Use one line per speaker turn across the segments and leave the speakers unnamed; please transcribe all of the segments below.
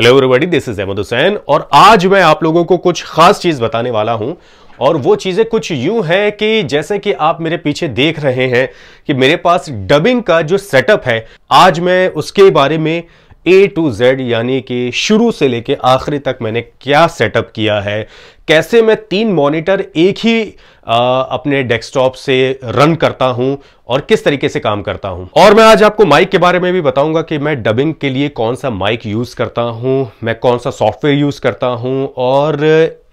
hello everybody this is Ahmed Hussain और आज मैं आप लोगों को कुछ खास चीज बताने वाला हूं और वो चीजें कुछ यूं है कि जैसे कि आप मेरे पीछे देख रहे हैं कि मेरे पास डबिंग का जो सेटअप है आज मैं उसके बारे में ए टू जेड यानी कि शुरू से लेके आखिरी तक मैंने क्या सेटअप किया है कैसे मैं तीन मॉनिटर एक ही आ, अपने डेस्कटॉप से रन करता हूं और किस तरीके से काम करता हूं और मैं आज आपको माइक के बारे में भी बताऊंगा कि मैं डबिंग के लिए कौन सा माइक यूज करता हूं मैं कौन सा सॉफ्टवेयर यूज करता हूं और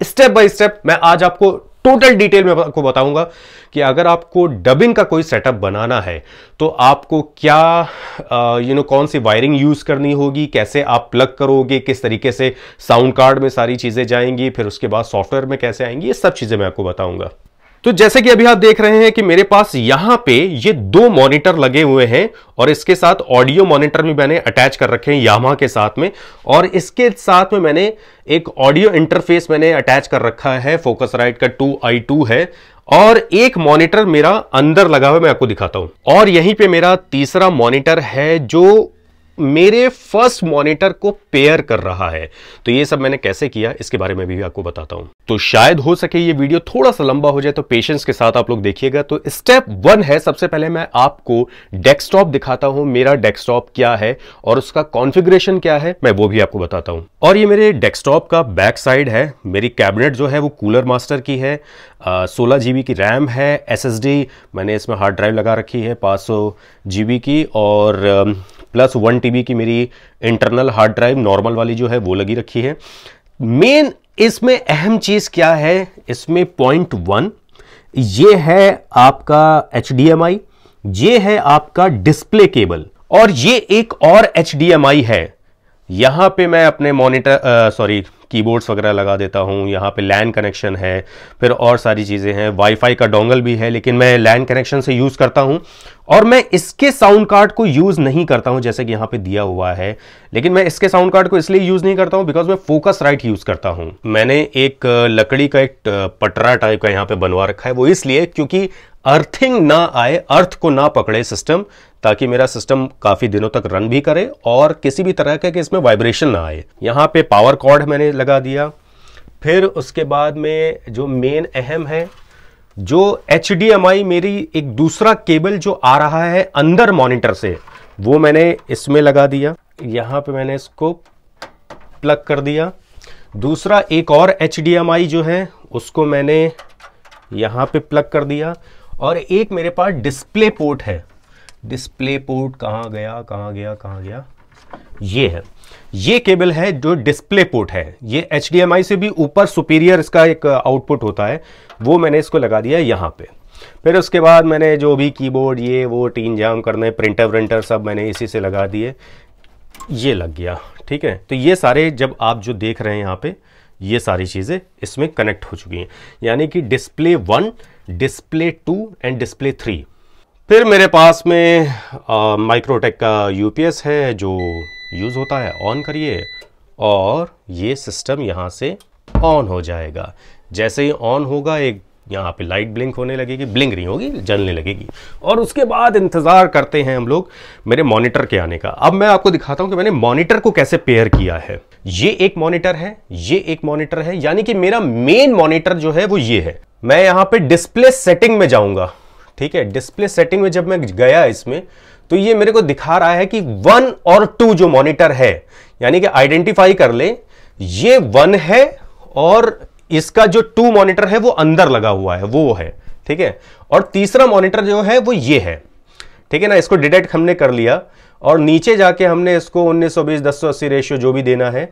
स्टेप बाय स्टेप मैं आज आपको टोटल डिटेल में आपको बताऊंगा कि अगर आपको डबिंग का कोई सेटअप बनाना है तो आपको क्या यू नो कौन सी वायरिंग यूज़ करनी होगी कैसे आप प्लग करोगे किस तरीके से साउंड कार्ड में सारी चीज़ें जाएंगी फिर उसके बाद सॉफ्टवेयर में कैसे आएंगी ये सब चीज़ें मैं आपको बताऊंगा तो जैसे कि अभी आप देख रहे हैं कि मेरे पास यहां पे ये दो मॉनिटर लगे हुए हैं और इसके साथ ऑडियो मॉनिटर भी मैंने अटैच कर रखे हैं यामा के साथ में और इसके साथ में मैंने एक ऑडियो इंटरफेस मैंने अटैच कर रखा है फोकस राइट का टू आई टू है और एक मॉनिटर मेरा अंदर लगा हुआ मैं आपको दिखाता हूं और यहीं पे मेरा तीसरा मॉनिटर है जो मेरे फर्स्ट मॉनिटर को पेयर कर रहा है तो ये सब मैंने कैसे किया इसके बारे में भी आपको बताता हूं तो शायद हो सके ये वीडियो थोड़ा सा लंबा हो जाए तो पेशेंस के साथ आप लोग देखिएगा तो स्टेप वन है सबसे पहले मैं आपको डेस्कटॉप दिखाता हूं मेरा डेस्कटॉप क्या है और उसका कॉन्फिग्रेशन क्या है मैं वो भी आपको बताता हूं और ये मेरे डेस्कटॉप का बैक साइड है मेरी कैबिनेट जो है वो कूलर मास्टर की है सोलह जी की रैम है एस मैंने इसमें हार्ड ड्राइव लगा रखी है पाँच सौ की और प्लस वन टी की मेरी इंटरनल हार्ड ड्राइव नॉर्मल वाली जो है वो लगी रखी है मेन इसमें अहम चीज़ क्या है इसमें पॉइंट वन ये है आपका एच ये है आपका डिस्प्ले केबल और ये एक और एच है यहां पे मैं अपने मॉनिटर सॉरी कीबोर्ड्स वगैरह लगा देता हूँ यहाँ पे लैन कनेक्शन है फिर और सारी चीज़ें हैं वाईफाई का डोंगल भी है लेकिन मैं लैन कनेक्शन से यूज़ करता हूँ और मैं इसके साउंड कार्ड को यूज़ नहीं करता हूँ जैसे कि यहाँ पे दिया हुआ है लेकिन मैं इसके साउंड कार्ड को इसलिए यूज़ नहीं करता हूँ बिकॉज मैं फोकस राइट यूज़ करता हूँ मैंने एक लकड़ी का एक पटरा टाइप का यहाँ पे बनवा रखा है वो इसलिए क्योंकि अर्थिंग ना आए अर्थ को ना पकड़े सिस्टम ताकि मेरा सिस्टम काफ़ी दिनों तक रन भी करे और किसी भी तरह के इसमें वाइब्रेशन ना आए यहाँ पे पावर कॉर्ड मैंने लगा दिया फिर उसके बाद में जो मेन अहम है जो एच मेरी एक दूसरा केबल जो आ रहा है अंदर मॉनिटर से वो मैंने इसमें लगा दिया यहाँ पे मैंने इसको प्लग कर दिया दूसरा एक और एच जो है उसको मैंने यहाँ पे प्लग कर दिया और एक मेरे पास डिस्प्ले पोर्ट है डिस्प्ले पोर्ट कहाँ गया कहाँ गया कहाँ गया ये है ये केबल है जो डिस्प्ले पोर्ट है ये एच से भी ऊपर सुपीरियर इसका एक आउटपुट होता है वो मैंने इसको लगा दिया यहाँ पे फिर उसके बाद मैंने जो भी कीबोर्ड ये वो टीन जाम करने प्रिंटर प्रिंटर सब मैंने इसी से लगा दिए ये लग गया ठीक है तो ये सारे जब आप जो देख रहे हैं यहाँ पे ये सारी चीज़ें इसमें कनेक्ट हो चुकी हैं यानी कि display one display two and display three फिर मेरे पास में माइक्रोटेक का यूपीएस है जो यूज़ होता है ऑन करिए और ये सिस्टम यहाँ से ऑन हो जाएगा जैसे ही ऑन होगा एक यहाँ पे लाइट ब्लिंक होने लगेगी ब्लिंक नहीं होगी जलने लगेगी और उसके बाद इंतज़ार करते हैं हम लोग मेरे मॉनिटर के आने का अब मैं आपको दिखाता हूँ कि मैंने मॉनिटर को कैसे पेयर किया है ये एक मॉनिटर है ये एक मॉनिटर है यानी कि मेरा मेन मॉनिटर जो है वो ये है मैं यहाँ पे डिस्प्ले सेटिंग में जाऊँगा ठीक है डिस्प्ले सेटिंग में जब मैं गया इसमें तो ये मेरे को दिखा रहा है कि वन और टू जो मॉनिटर है यानी कि आइडेंटिफाई कर ले ये वन है और इसका जो टू मॉनिटर है वो अंदर लगा हुआ है वो है ठीक है और तीसरा मॉनिटर जो है वो ये है ठीक है ना इसको डिटेक्ट हमने कर लिया और नीचे जाके हमने इसको 1920 1080 रेशियो जो भी देना है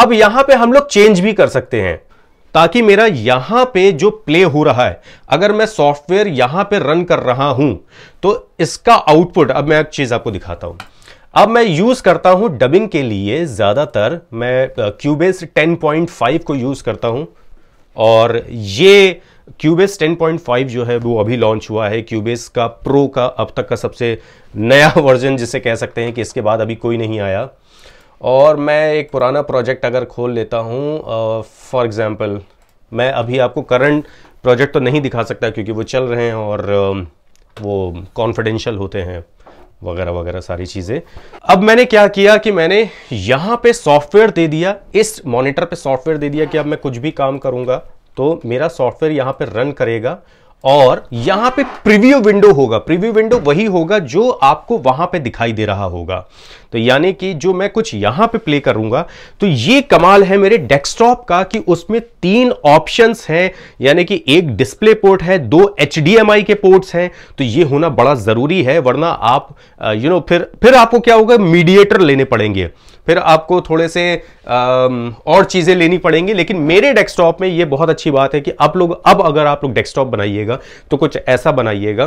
अब यहां पे हम लोग चेंज भी कर सकते हैं ताकि मेरा यहां पे जो प्ले हो रहा है अगर मैं सॉफ्टवेयर यहां पे रन कर रहा हूं तो इसका आउटपुट अब मैं एक चीज आपको दिखाता हूं अब मैं यूज़ करता हूं डबिंग के लिए ज़्यादातर मैं क्यूबेस uh, 10.5 को यूज़ करता हूं और ये क्यूबेस 10.5 जो है वो अभी लॉन्च हुआ है क्यूबेस का प्रो का अब तक का सबसे नया वर्जन जिसे कह सकते हैं कि इसके बाद अभी कोई नहीं आया और मैं एक पुराना प्रोजेक्ट अगर खोल लेता हूँ फॉर एग्ज़ाम्पल मैं अभी आपको करंट प्रोजेक्ट तो नहीं दिखा सकता क्योंकि वो चल रहे हैं और uh, वो कॉन्फिडेंशियल होते हैं वगैरह वगैरह सारी चीज़ें अब मैंने क्या किया कि मैंने यहाँ पे सॉफ्टवेयर दे दिया इस मॉनिटर पे सॉफ्टवेयर दे दिया कि अब मैं कुछ भी काम करूँगा तो मेरा सॉफ्टवेयर यहाँ पे रन करेगा और यहाँ पे प्रीव्यू विंडो होगा प्रीव्यू विंडो वही होगा जो आपको वहाँ पे दिखाई दे रहा होगा तो यानी कि जो मैं कुछ यहां पे प्ले करूंगा तो ये कमाल है मेरे डेस्कटॉप का कि उसमें तीन ऑप्शंस हैं यानी कि एक डिस्प्ले पोर्ट है दो एच के पोर्ट्स हैं तो ये होना बड़ा ज़रूरी है वरना आप यू नो फिर फिर आपको क्या होगा मीडिएटर लेने पड़ेंगे फिर आपको थोड़े से आ, और चीज़ें लेनी पड़ेंगी लेकिन मेरे डेस्कटॉप में ये बहुत अच्छी बात है कि आप लोग अब अगर आप लोग डेस्कटॉप बनाइएगा तो कुछ ऐसा बनाइएगा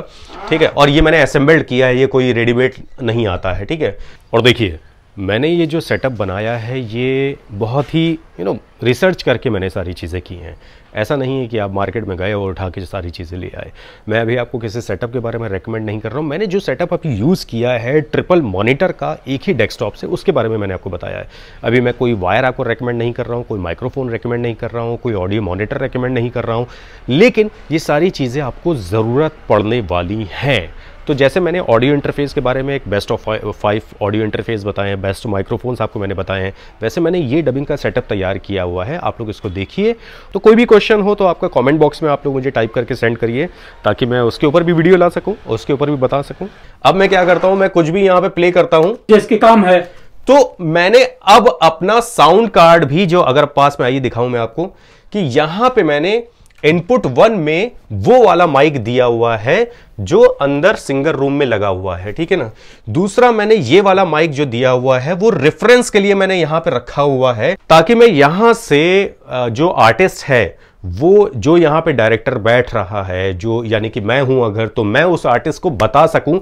ठीक है और ये मैंने असेंबल्ड किया है ये कोई रेडीमेड नहीं आता है ठीक है और देखिए देखिए मैंने ये जो सेटअप बनाया है ये बहुत ही यू नो रिसर्च करके मैंने सारी चीज़ें की हैं ऐसा नहीं है कि आप मार्केट में गए और उठा के सारी चीज़ें ले आए मैं अभी आपको किसी सेटअप के बारे में रेकमेंड नहीं कर रहा हूँ मैंने जो सेटअप अभी यूज़ किया है ट्रिपल मॉनिटर का एक ही डेस्कटॉप से उसके बारे में मैंने आपको बताया है अभी मैं कोई वायर आपको रेकमेंड नहीं कर रहा हूँ कोई माइक्रोफोन रेकमेंड नहीं कर रहा हूँ कोई ऑडियो मॉनिटर रेकमेंड नहीं कर रहा हूँ लेकिन ये सारी चीज़ें आपको ज़रूरत पड़ने वाली हैं तो जैसे मैंने ऑडियो इंटरफेस के बारे में एक best of five audio interface बताए हैं बेस्ट माइक्रोफोन्स आपको मैंने बताए हैं वैसे मैंने ये डबिंग का सेटअप तैयार किया हुआ है आप लोग इसको देखिए तो कोई भी क्वेश्चन हो तो आपका कॉमेंट बॉक्स में आप लोग मुझे टाइप करके सेंड करिए ताकि मैं उसके ऊपर भी वीडियो ला सकूँ उसके ऊपर भी बता सकूँ अब मैं क्या करता हूँ मैं कुछ भी यहाँ पे प्ले करता हूँ जिसके काम है तो मैंने अब अपना साउंड कार्ड भी जो अगर पास में आइए दिखाऊं मैं आपको कि यहां पे मैंने इनपुट वन में वो वाला माइक दिया हुआ है जो अंदर सिंगर रूम में लगा हुआ है ठीक है ना दूसरा मैंने ये वाला माइक जो दिया हुआ है वो रेफरेंस के लिए मैंने यहां पे रखा हुआ है ताकि मैं यहां से जो आर्टिस्ट है वो जो यहां पे डायरेक्टर बैठ रहा है जो यानी कि मैं हूं अगर तो मैं उस आर्टिस्ट को बता सकूं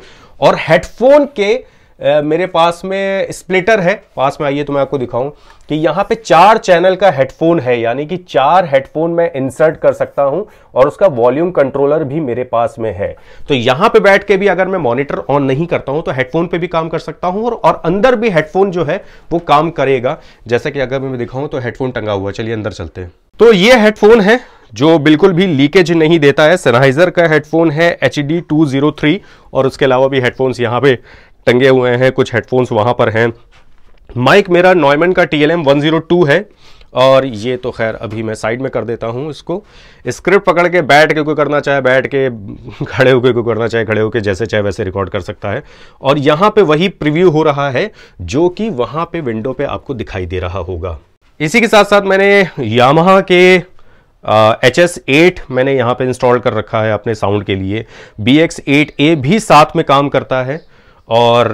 और हेडफोन के मेरे पास में स्प्लिटर है पास में आइए तो मैं आपको दिखाऊं कि यहाँ पे चार चैनल का हेडफोन है यानी कि चार हेडफोन मैं इंसर्ट कर सकता हूं और उसका वॉल्यूम कंट्रोलर भी मेरे पास में है तो यहाँ पे बैठ के भी अगर मैं मॉनिटर ऑन नहीं करता हूं तो हेडफोन पे भी काम कर सकता हूँ और, और अंदर भी हेडफोन जो है वो काम करेगा जैसा कि अगर मैं दिखाऊं तो हेडफोन टंगा हुआ चलिए अंदर चलते हैं तो ये हेडफोन है जो बिल्कुल भी लीकेज नहीं देता है सनहाइजर का हेडफोन है H D two zero three और उसके अलावा भी हेडफोन्स यहाँ पे टंगे हुए हैं कुछ हेडफोन्स वहाँ पर हैं माइक मेरा नॉयमन का T L M one zero two है और ये तो खैर अभी मैं साइड में कर देता हूँ इसको स्क्रिप्ट पकड़ के बैठ के कोई करना चाहे बैठ के खड़े होकर कोई करना चाहे खड़े होकर जैसे चाहे वैसे रिकॉर्ड कर सकता है और यहाँ पे वही प्रीव्यू हो रहा है जो कि वहाँ पे विंडो पे आपको दिखाई दे रहा होगा इसी के साथ साथ मैंने यामहा के एच एस एट मैंने यहाँ पर इंस्टॉल कर रखा है अपने साउंड के लिए बी एक्स एट ए भी साथ में काम करता है और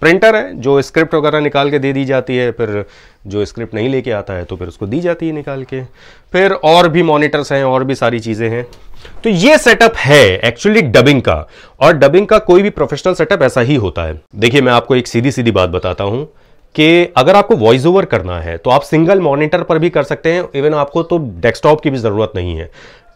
प्रिंटर है जो स्क्रिप्ट वगैरह निकाल के दे दी जाती है फिर जो स्क्रिप्ट नहीं लेके आता है तो फिर उसको दी जाती है निकाल के फिर और भी मॉनिटर्स हैं और भी सारी चीज़ें हैं तो ये सेटअप है एक्चुअली डबिंग का और डबिंग का कोई भी प्रोफेशनल सेटअप ऐसा ही होता है देखिए मैं आपको एक सीधी सीधी बात बताता हूँ कि अगर आपको वॉइस ओवर करना है तो आप सिंगल मॉनिटर पर भी कर सकते हैं इवन आपको तो डेस्कटॉप की भी ज़रूरत नहीं है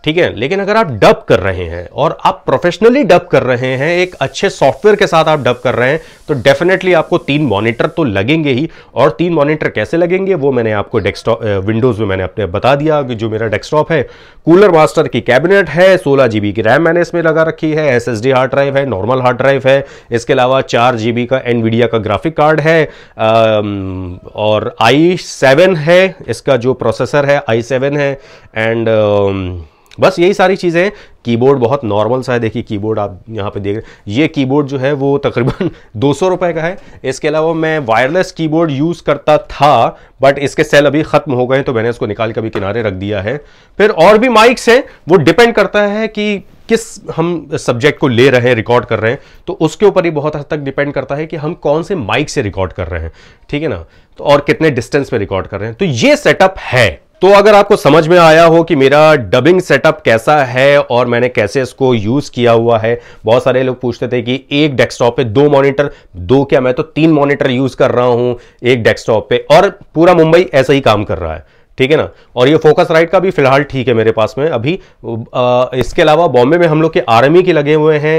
ठीक है लेकिन अगर आप डब कर रहे हैं और आप प्रोफेशनली डब कर रहे हैं एक अच्छे सॉफ्टवेयर के साथ आप डब कर रहे हैं तो डेफिनेटली आपको तीन मॉनिटर तो लगेंगे ही और तीन मॉनिटर कैसे लगेंगे वो मैंने आपको डेस्कटॉप विंडोज़ में मैंने अपने बता दिया कि जो मेरा डेस्कटॉप है कूलर मास्टर की कैबिनेट है सोलह जी की रैम मैंने इसमें लगा रखी है एस हार्ड ड्राइव है नॉर्मल हार्ड ड्राइव है इसके अलावा चार जी का एनवीडिया का ग्राफिक कार्ड है और आई सेवन है इसका जो प्रोसेसर है आई सेवन है एंड बस यही सारी चीज़ें कीबोर्ड बहुत नॉर्मल सा है देखिए कीबोर्ड आप यहाँ पे देख रहे ये कीबोर्ड जो है वो तकरीबन दो सौ का है इसके अलावा मैं वायरलेस कीबोर्ड यूज़ करता था बट इसके सेल अभी ख़त्म हो गए तो मैंने इसको निकाल के अभी किनारे रख दिया है फिर और भी माइक्स हैं वो डिपेंड करता है कि किस हम सब्जेक्ट को ले रहे हैं रिकॉर्ड कर रहे हैं तो उसके ऊपर ही बहुत हद तक डिपेंड करता है कि हम कौन से माइक से रिकॉर्ड कर रहे हैं ठीक है ना तो और कितने डिस्टेंस पे रिकॉर्ड कर रहे हैं तो ये सेटअप है तो अगर आपको समझ में आया हो कि मेरा डबिंग सेटअप कैसा है और मैंने कैसे इसको यूज़ किया हुआ है बहुत सारे लोग पूछते थे कि एक डेस्कटॉप पे दो मॉनिटर दो क्या मैं तो तीन मॉनिटर यूज़ कर रहा हूँ एक डेस्कटॉप पे और पूरा मुंबई ऐसा ही काम कर रहा है ठीक है ना और ये फोकस राइट का भी फिलहाल ठीक है मेरे पास में अभी आ, इसके अलावा बॉम्बे में हम लोग के आर के लगे हुए हैं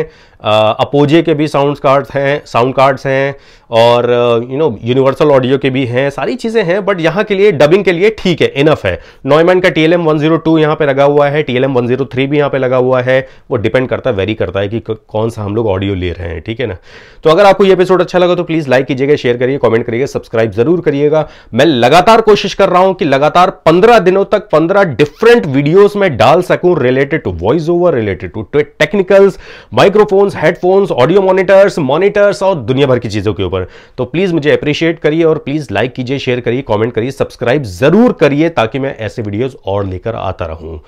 अपोजे के भी साउंड कार्ड हैं साउंड कार्ड्स हैं और यू नो यूनिवर्सल ऑडियो के भी हैं सारी चीज़ें हैं बट यहाँ के लिए डबिंग के लिए ठीक है इनफ है नॉयमैन का T L M one zero two यहाँ पर लगा हुआ है T L M one zero three भी यहाँ पर लगा हुआ है वो डिपेंड करता है वेरी करता है कि कौन सा हम लोग ऑडियो ले रहे हैं ठीक है ना तो अगर आपको ये एपिसोड अच्छा लगा तो प्लीज़ लाइक कीजिएगा शेयर करिए कॉमेंट करिएगा सब्सक्राइब जरूर करिएगा मैं लगातार कोशिश कर रहा हूँ कि लगातार 15 दिनों तक 15 डिफरेंट वीडियोस में डाल सकूं related to voice over related to technicals microphones headphones audio monitors monitors और दुनिया भर की चीज़ों के ऊपर तो प्लीज़ मुझे अप्रिशिएट करिए और प्लीज़ लाइक कीजिए शेयर करिए कॉमेंट करिए सब्सक्राइब ज़रूर करिए ताकि मैं ऐसे वीडियोज़ और लेकर आता रहूं